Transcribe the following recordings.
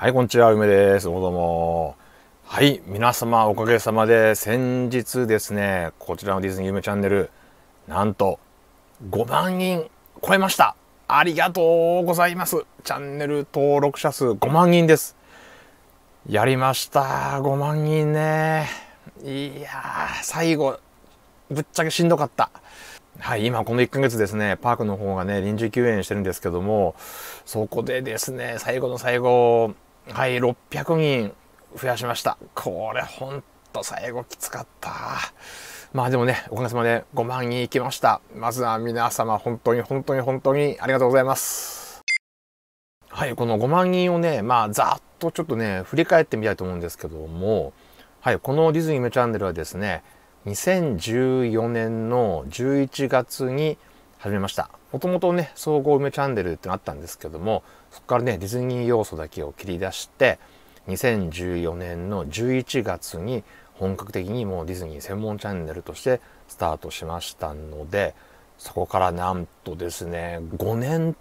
はい、こんにちは、梅です。どうもどうも。はい、皆様おかげさまで、先日ですね、こちらのディズニー夢チャンネル、なんと、5万人超えました。ありがとうございます。チャンネル登録者数5万人です。やりました。5万人ね。いやー、最後、ぶっちゃけしんどかった。はい、今この1ヶ月ですね、パークの方がね、臨時休園してるんですけども、そこでですね、最後の最後、はい、600人増やしました。これほんと最後きつかった。まあでもね、おかげさまで5万人行きました。まずは皆様本当に本当に本当にありがとうございます。はい、この5万人をね、まあざっとちょっとね、振り返ってみたいと思うんですけども、はい、このディズニーメチャンネルはですね、2014年の11月に始めました。もともとね、総合梅チャンネルってのあったんですけども、そこからねディズニー要素だけを切り出して2014年の11月に本格的にもうディズニー専門チャンネルとしてスタートしましたのでそこからなんとですね5年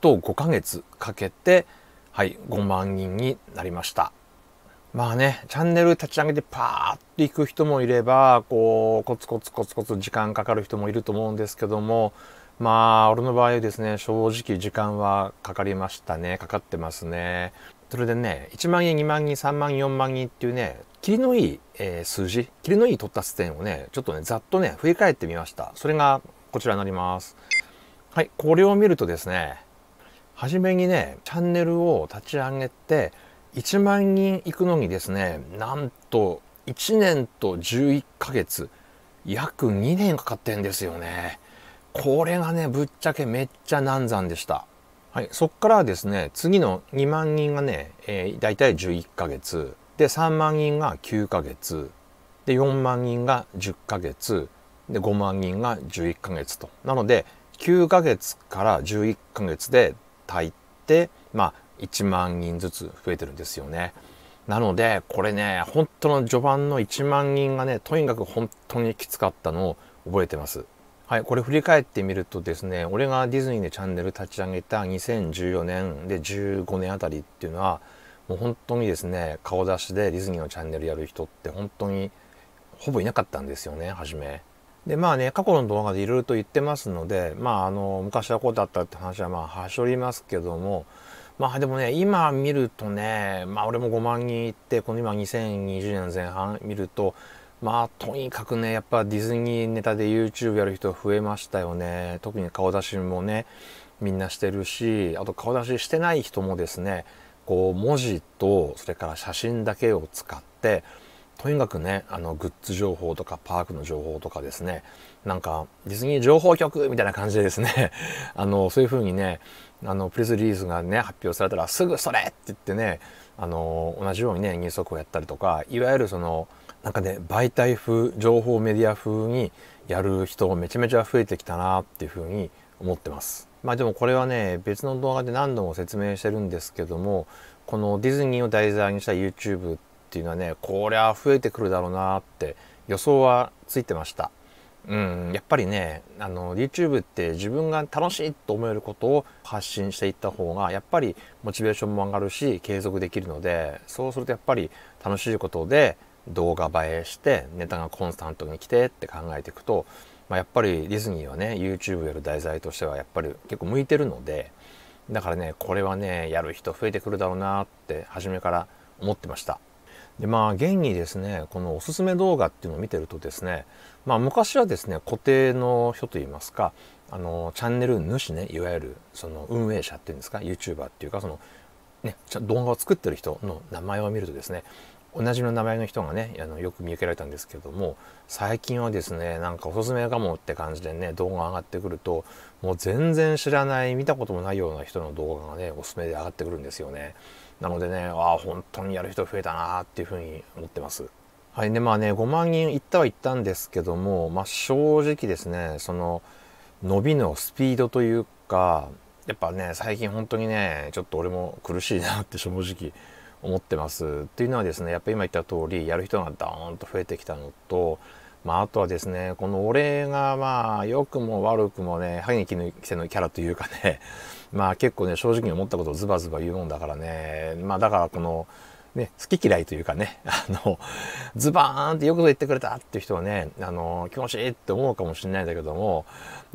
と5ヶ月かけてはい5万人になりましたまあねチャンネル立ち上げてパーッていく人もいればこうコツコツコツコツ時間かかる人もいると思うんですけどもまあ、俺の場合ですね、正直時間はかかりましたね。かかってますね。それでね、1万円、2万人、3万、4万人っていうね、切りのいい、えー、数字、切りのいい取った視点をね、ちょっとね、ざっとね、振り返ってみました。それがこちらになります。はい、これを見るとですね、初めにね、チャンネルを立ち上げて、1万人行くのにですね、なんと1年と11ヶ月、約2年かかってんですよね。これがね、ぶっちゃけめっちゃ難産でした。はい、そこからですね、次の2万人がね、えー、大体11ヶ月、で、3万人が9ヶ月、で、4万人が10ヶ月、で、5万人が11ヶ月と。なので、9ヶ月から11ヶ月で大抵て、まあ、1万人ずつ増えてるんですよね。なので、これね、本当の序盤の1万人がね、とにかく本当にきつかったのを覚えてます。はい、これ振り返ってみるとですね俺がディズニーでチャンネル立ち上げた2014年で15年あたりっていうのはもう本当にですね顔出しでディズニーのチャンネルやる人って本当にほぼいなかったんですよね初め。でまあね過去の動画でいろいろと言ってますのでまああの昔はこうだったって話はまあはしょりますけどもまあでもね今見るとねまあ俺も5万人いってこの今2020年前半見るとまあとにかくねやっぱディズニーネタで YouTube やる人増えましたよね特に顔出しもねみんなしてるしあと顔出ししてない人もですねこう文字とそれから写真だけを使ってとにかくねあのグッズ情報とかパークの情報とかですねなんかディズニー情報局みたいな感じでですね あのそういう風にねあのプレスリリースがね発表されたらすぐそれって言ってねあの同じようにねニュースをやったりとかいわゆるそのなんかね媒体風情報メディア風にやる人めちゃめちゃ増えてきたなっていうふうに思ってます。まあでもこれはね別の動画で何度も説明してるんですけどもこのディズニーを題材にした YouTube っていうのはねこりゃ増えてくるだろうなって予想はついてました。うん、やっぱりねあの YouTube って自分が楽しいと思えることを発信していった方がやっぱりモチベーションも上がるし継続できるのでそうするとやっぱり楽しいことで動画映えしてネタがコンスタントに来てって考えていくと、まあ、やっぱりディズニーはね YouTube やる題材としてはやっぱり結構向いてるのでだからねこれはねやる人増えてくるだろうなって初めから思ってましたでまあ現にですねこのおすすめ動画っていうのを見てるとですねまあ昔はですね固定の人といいますかあのチャンネル主ねいわゆるその運営者っていうんですか YouTuber っていうかそのね、動画を作ってる人の名前を見るとですね同じの名前の人がねあのよく見受けられたんですけども最近はですねなんかおすすめかもって感じでね動画上がってくるともう全然知らない見たこともないような人の動画がねおすすめで上がってくるんですよねなのでねああ本当にやる人増えたなっていうふうに思ってますはいでまあね5万人いったはいったんですけどもまあ正直ですねその伸びのスピードというかやっぱね最近本当にねちょっと俺も苦しいなって正直思ってますっていうのはですねやっぱり今言った通りやる人がダーンと増えてきたのと、まあ、あとはですねこの俺がまあ良くも悪くもね歯野きせのキャラというかね まあ結構ね正直に思ったことをズバズバ言うもんだからねまあだからこのね、好き嫌いというかね、あの、ズバーンってよくぞ言ってくれたっていう人はね、あの、気持ちいいって思うかもしれないんだけども、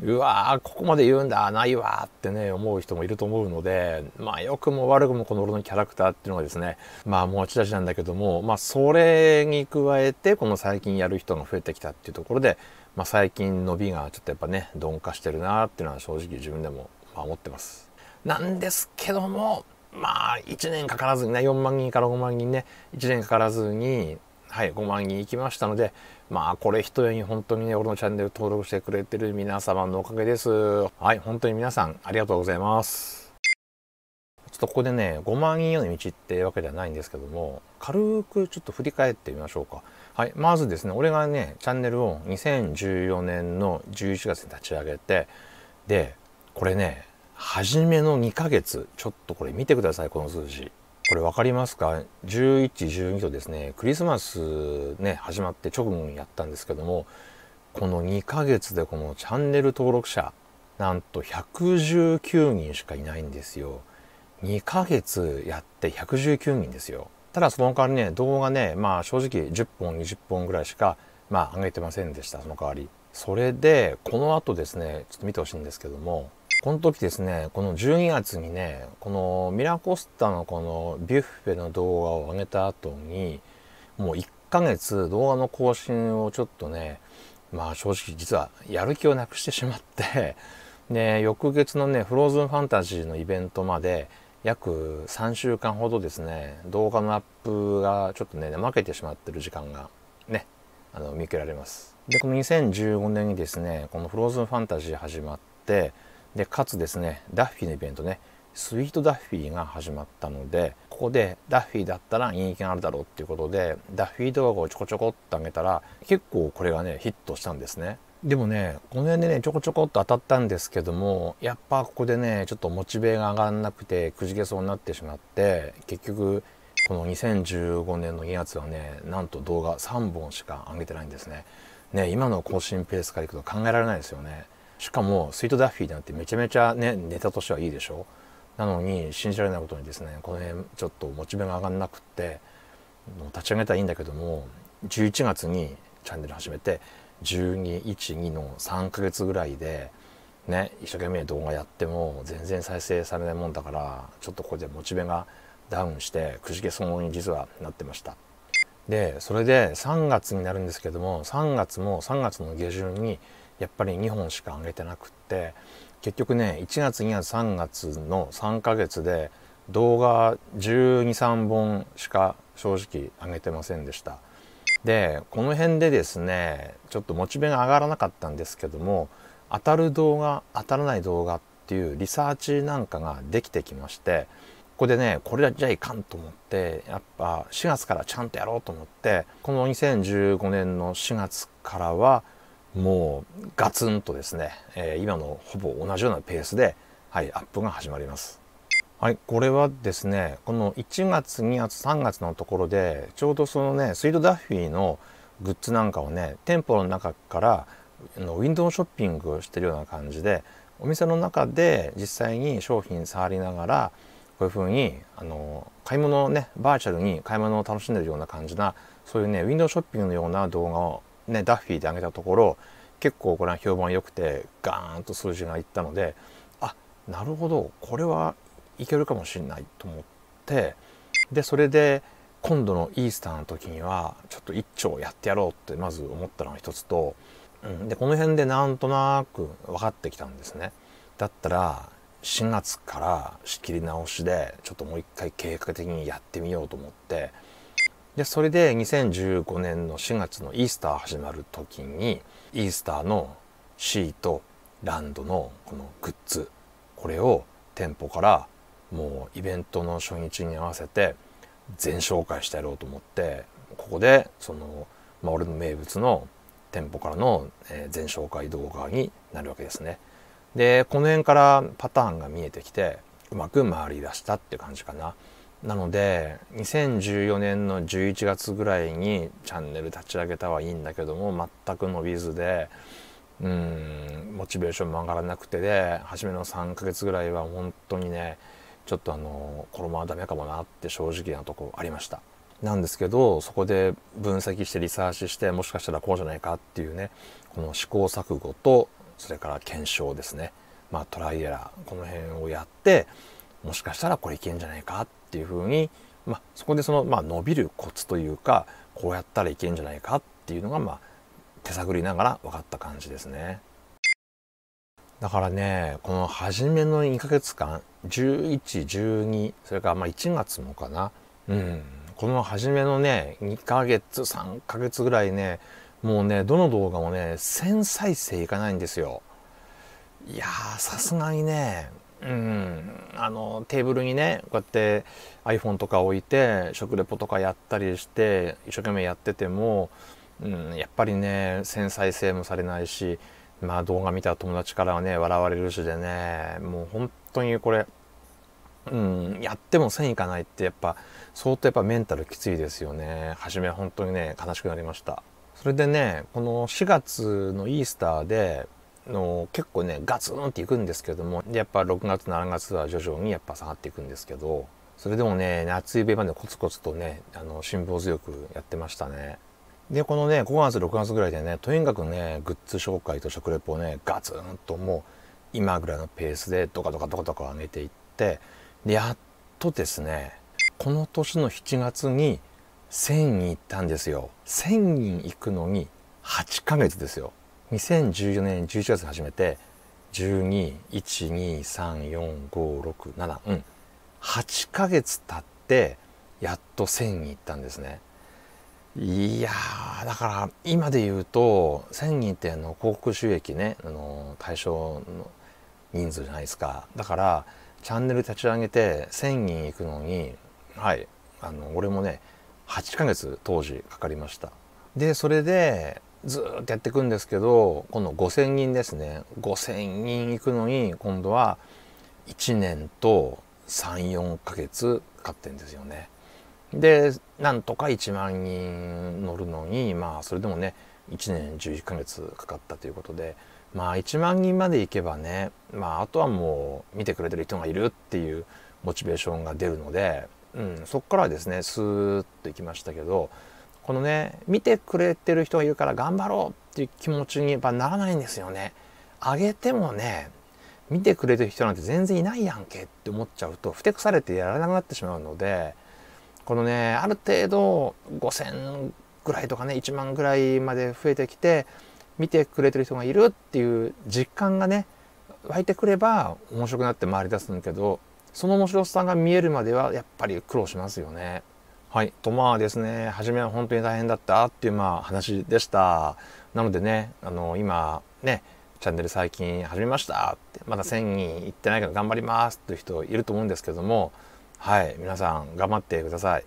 うわー、ここまで言うんだ、ないわーってね、思う人もいると思うので、まあ、良くも悪くもこの俺のキャラクターっていうのがですね、まあ、持ち出しなんだけども、まあ、それに加えて、この最近やる人が増えてきたっていうところで、まあ、最近伸びがちょっとやっぱね、鈍化してるなーっていうのは正直自分でも、まあ、思ってます。なんですけども、まあ1年かからずにね4万人から5万人ね1年かからずにはい5万人いきましたのでまあこれ一重に本当にね俺のチャンネル登録してくれてる皆様のおかげですはい本当に皆さんありがとうございますちょっとここでね5万人への道ってわけではないんですけども軽くちょっと振り返ってみましょうかはいまずですね俺がねチャンネルを2014年の11月に立ち上げてでこれね初めの2ヶ月ちょっとこれ見てくださいこの数字これ分かりますか1112とですねクリスマスね始まって直後にやったんですけどもこの2ヶ月でこのチャンネル登録者なんと119人しかいないんですよ2ヶ月やって119人ですよただその代わりね動画ねまあ正直10本20本ぐらいしかまあ上げてませんでしたその代わりそれでこの後ですねちょっと見てほしいんですけどもこの時ですね、この12月にね、このミラコスタのこのビュッフェの動画を上げた後に、もう1ヶ月動画の更新をちょっとね、まあ正直実はやる気をなくしてしまって で、翌月のね、フローズンファンタジーのイベントまで、約3週間ほどですね、動画のアップがちょっとね、負けてしまってる時間がね、あの見受けられます。で、この2015年にですね、このフローズンファンタジー始まって、でかつですねダッフィーのイベントねスイートダッフィーが始まったのでここでダッフィーだったら人気があるだろうっていうことでダッフィー動画をちょこちょこっと上げたら結構これがねヒットしたんですねでもねこの辺でねちょこちょこっと当たったんですけどもやっぱここでねちょっとモチベが上がんなくてくじけそうになってしまって結局この2015年の2月はねなんと動画3本しか上げてないんですねね今の更新ペースからいくと考えられないですよねしかもスイートダッフィーなんてめちゃめちゃねネタとしてはいいでしょなのに信じられないことにですねこの辺ちょっとモチベが上がんなくって立ち上げたらいいんだけども11月にチャンネル始めて1212の3ヶ月ぐらいでね一生懸命動画やっても全然再生されないもんだからちょっとここでモチベがダウンしてくじけそうに実はなってました。でそれで3月になるんですけども3月も3月の下旬にやっぱり2本しか上げてなくって結局ね1月2月3月の3ヶ月で動画123本しか正直上げてませんでしたでこの辺でですねちょっとモチベが上がらなかったんですけども当たる動画当たらない動画っていうリサーチなんかができてきましてこでね、これじゃいかんと思って、やっぱ4月からちゃんとやろうと思って、この2015年の4月からは、もうガツンとですね、えー、今のほぼ同じようなペースで、はい、アップが始まります。はい、これはですね、この1月、2月、3月のところで、ちょうどそのね、スイートダッフィーのグッズなんかをね、店舗の中からのウィンドウショッピングをしてるような感じで、お店の中で実際に商品触りながら、こういうふうにあの買い物をねバーチャルに買い物を楽しんでるような感じなそういうねウィンドウショッピングのような動画をねダッフィーで上げたところ結構これは評判良くてガーンと数字がいったのであなるほどこれはいけるかもしれないと思ってでそれで今度のイースターの時にはちょっと一丁やってやろうってまず思ったのが一つと、うん、でこの辺でなんとなく分かってきたんですね。だったら4月から仕切り直しでちょっともう一回計画的にやってみようと思ってでそれで2015年の4月のイースター始まる時にイースターのシートランドのこのグッズこれを店舗からもうイベントの初日に合わせて全紹介してやろうと思ってここでその、まあ、俺の名物の店舗からの全紹介動画になるわけですね。でこの辺からパターンが見えてきてうまく回りだしたって感じかな。なので2014年の11月ぐらいにチャンネル立ち上げたはいいんだけども全く伸びずでうんモチベーションも上がらなくてで初めの3ヶ月ぐらいは本当にねちょっとあのこのままダメかもなって正直なとこありました。なんですけどそこで分析してリサーチしてもしかしたらこうじゃないかっていうねこの試行錯誤とそれから検証ですね、まあ、トライエラーこの辺をやってもしかしたらこれいけんじゃないかっていうふうに、まあ、そこでその、まあ、伸びるコツというかこうやったらいけんじゃないかっていうのが、まあ、手探りながら分かった感じですね。だからねこの初めの2ヶ月間1112それからまあ1月もかな、うん、この初めのね2ヶ月3ヶ月ぐらいねもうねどの動画もね1000再生いかないんですよいやさすがにねうんあのテーブルにねこうやって iPhone とか置いて食レポとかやったりして一生懸命やってても、うん、やっぱりね1000再生もされないしまあ動画見た友達からはね笑われるしでねもう本当にこれうん、やっても1000いかないってやっぱ相当やっぱメンタルきついですよね初めは本当にね悲しくなりましたそれでねこの4月のイースターでの結構ねガツンっていくんですけどもやっぱ6月7月は徐々にやっぱ下がっていくんですけどそれでもね夏指までコツコツとねあの辛抱強くやってましたねでこのね5月6月ぐらいでねとにかくねグッズ紹介と食レポをねガツンともう今ぐらいのペースでドカドカドカドカ上げていってでやっとですねこの年の7月に1000人行ったんですよ1000人行くのに8ヶ月ですよ2014年11月始めて12123456うん8ヶ月経ってやっと1000人行ったんですねいやだから今で言うと1000人ってあの広告収益ねあの対象の人数じゃないですかだからチャンネル立ち上げて1000人行くのにはいあの俺もね8ヶ月当時かかりましたでそれでずっとやっていくんですけど今度5,000人ですね5,000人行くのに今度は1年と34ヶ月かかってんですよね。でなんとか1万人乗るのにまあそれでもね1年11ヶ月かかったということでまあ1万人まで行けばねまああとはもう見てくれてる人がいるっていうモチベーションが出るのでうん、そこからですねスーッといきましたけどこのね見てくれてる人がいるから頑張ろうっていう気持ちにやっぱならないんですよね。あげてもね見てくれてる人なんて全然いないやんけって思っちゃうとふてくされてやらなくなってしまうのでこのねある程度5,000ぐらいとかね1万ぐらいまで増えてきて見てくれてる人がいるっていう実感がね湧いてくれば面白くなって回り出すんだけどその面白さが見えるまではやっぱり苦労しますよね。はい。とまあですね、初めは本当に大変だったっていうまあ話でした。なのでね、あの、今ね、チャンネル最近始めましたって、まだ1000人いってないけど頑張りますっていう人いると思うんですけども、はい。皆さん頑張ってください。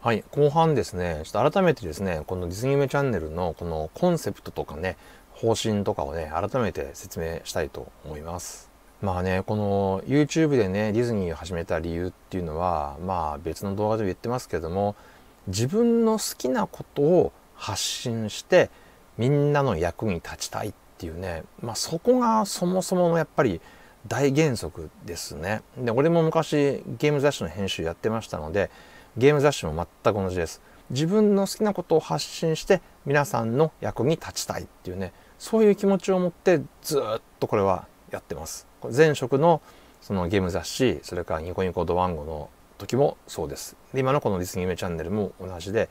はい、後半ですね、ちょっと改めてですね、このディズニー夢チャンネルのこのコンセプトとかね、方針とかをね、改めて説明したいと思います。まあね、この YouTube でね、ディズニーを始めた理由っていうのは、まあ別の動画でも言ってますけども、自分の好きなことを発信して、みんなの役に立ちたいっていうね、まあそこがそもそものやっぱり大原則ですね。で、俺も昔ゲーム雑誌の編集やってましたので、ゲーム雑誌も全く同じです。自分の好きなことを発信して皆さんの役に立ちたいっていうねそういう気持ちを持ってずっとこれはやってます。前職のそのゲーム雑誌、それからニコニコドワンゴの時もそうです。で今のこのリスニーメチャンネルも同じで、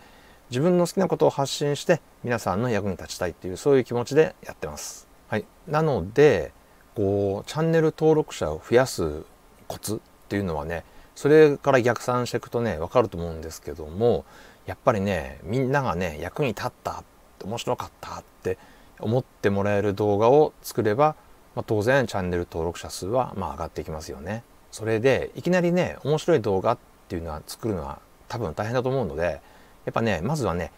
自分の好きなことを発信して皆さんの役に立ちたいっていうそういう気持ちでやってます。はい、なのでこうチャンネル登録者を増やすコツっていうのはねそれから逆算していくとね分かると思うんですけどもやっぱりねみんながね役に立った面白かったって思ってもらえる動画を作ればまあ、当然チャンネル登録者数はまあ上がっていきますよね。それでいきなりね面白い動画っていうのは作るのは多分大変だと思うのでやっぱねまずはね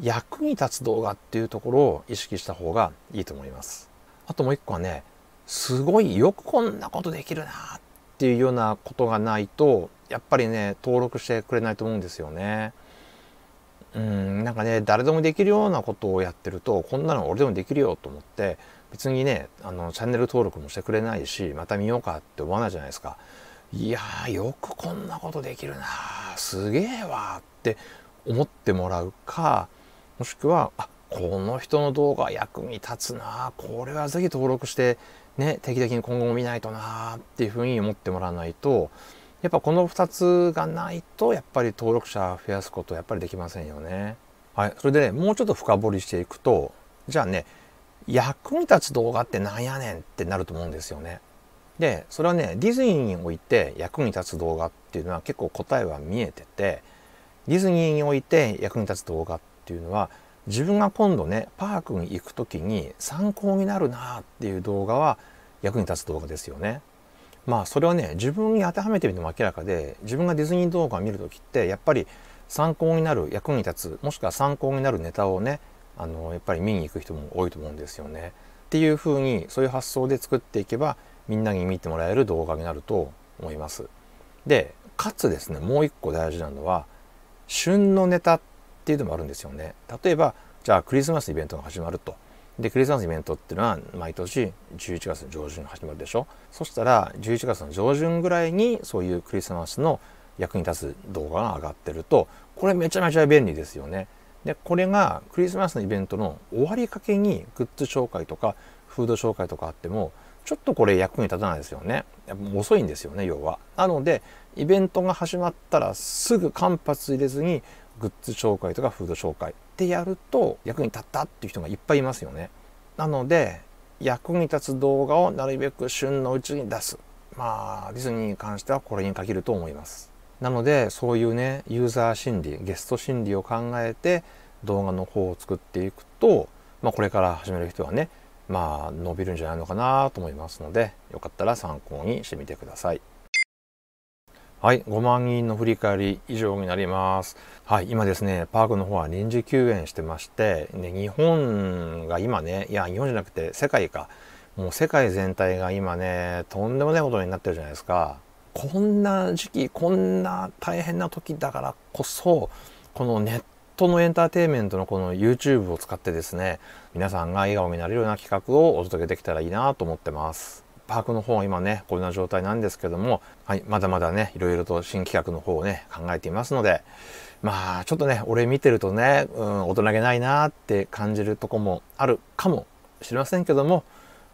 役に立つ動画っていうところを意識した方がいいと思います。あともう一個はねすごいよくこんなことできるなっていうようなことがないとやっぱりね登録してくれないと思うんですよね。うんなんかね誰でもできるようなことをやってるとこんなの俺でもできるよと思って別にねあのチャンネル登録もしてくれないしまた見ようかって思わないじゃないですかいやよくこんなことできるなすげえわって思ってもらうかもしくはあこの人の動画役に立つなこれは是非登録してね定期的に今後も見ないとなっていうふうに思ってもらわないとやっぱこの2つがないとやっぱり登録者増やすことやっぱりできませんよね。はい、それでねもうちょっと深掘りしていくとじゃあね役に立つ動画ってなんやねんってなると思うんですよね。でそれはねディズニーにおいて役に立つ動画っていうのは結構答えは見えててディズニーにおいて役に立つ動画っていうのは自分が今度ねパークに行く時に参考になるなっていう動画は役に立つ動画ですよね。まあそれはね自分に当てはめてみても明らかで自分がディズニー動画を見る時ってやっぱり参考になる役に立つもしくは参考になるネタをねあのやっぱり見に行く人も多いと思うんですよね。っていうふうにそういう発想で作っていけばみんなに見てもらえる動画になると思います。でかつですねもう一個大事なのは旬のネタっていうのもあるんですよね。例えばじゃあクリスマスイベントが始まると。でクリスマスイベントっていうのは毎年11月の上旬始まるでしょそしたら11月の上旬ぐらいにそういうクリスマスの役に立つ動画が上がってるとこれめちゃめちゃ便利ですよねでこれがクリスマスのイベントの終わりかけにグッズ紹介とかフード紹介とかあってもちょっとこれ役に立たないですよね遅いんですよね要はなのでイベントが始まったらすぐ間髪入れずにグッズ紹介とかフード紹介ってやると役に立ったっていう人がいっぱいいますよねなので役に立つ動画をなるべく旬のうちに出すまあディズニーに関してはこれに限ると思いますなのでそういうねユーザー心理ゲスト心理を考えて動画の方を作っていくと、まあ、これから始める人はねまあ伸びるんじゃないのかなと思いますのでよかったら参考にしてみてください。はい、5万人の振り返り以上になります。はい、今ですね、パークの方は臨時休園してまして、ね、日本が今ね、いや、日本じゃなくて世界か、もう世界全体が今ね、とんでもないことになってるじゃないですか。こんな時期こんな大変な時だからこそこのネットのエンターテインメントのこの YouTube を使ってですね皆さんが笑顔になれるような企画をお届けできたらいいなと思ってます。パークの方は今ね、こんな状態なんですけども、はい、まだまだね、いろいろと新企画の方をね、考えていますので、まあ、ちょっとね、俺見てるとね、うん、大人げないなって感じるとこもあるかもしれませんけども、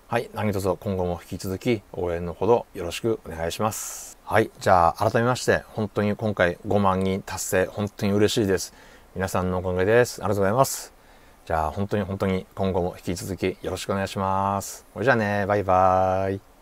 はい、何卒今後も引き続き応援のほどよろしくお願いします。はい、じゃあ改めまして本当に今回5万人達成本当に嬉しいです。皆さんのおかげです。ありがとうございます。じゃあ本当に本当に今後も引き続きよろしくお願いします。それじゃあね、バイバーイ。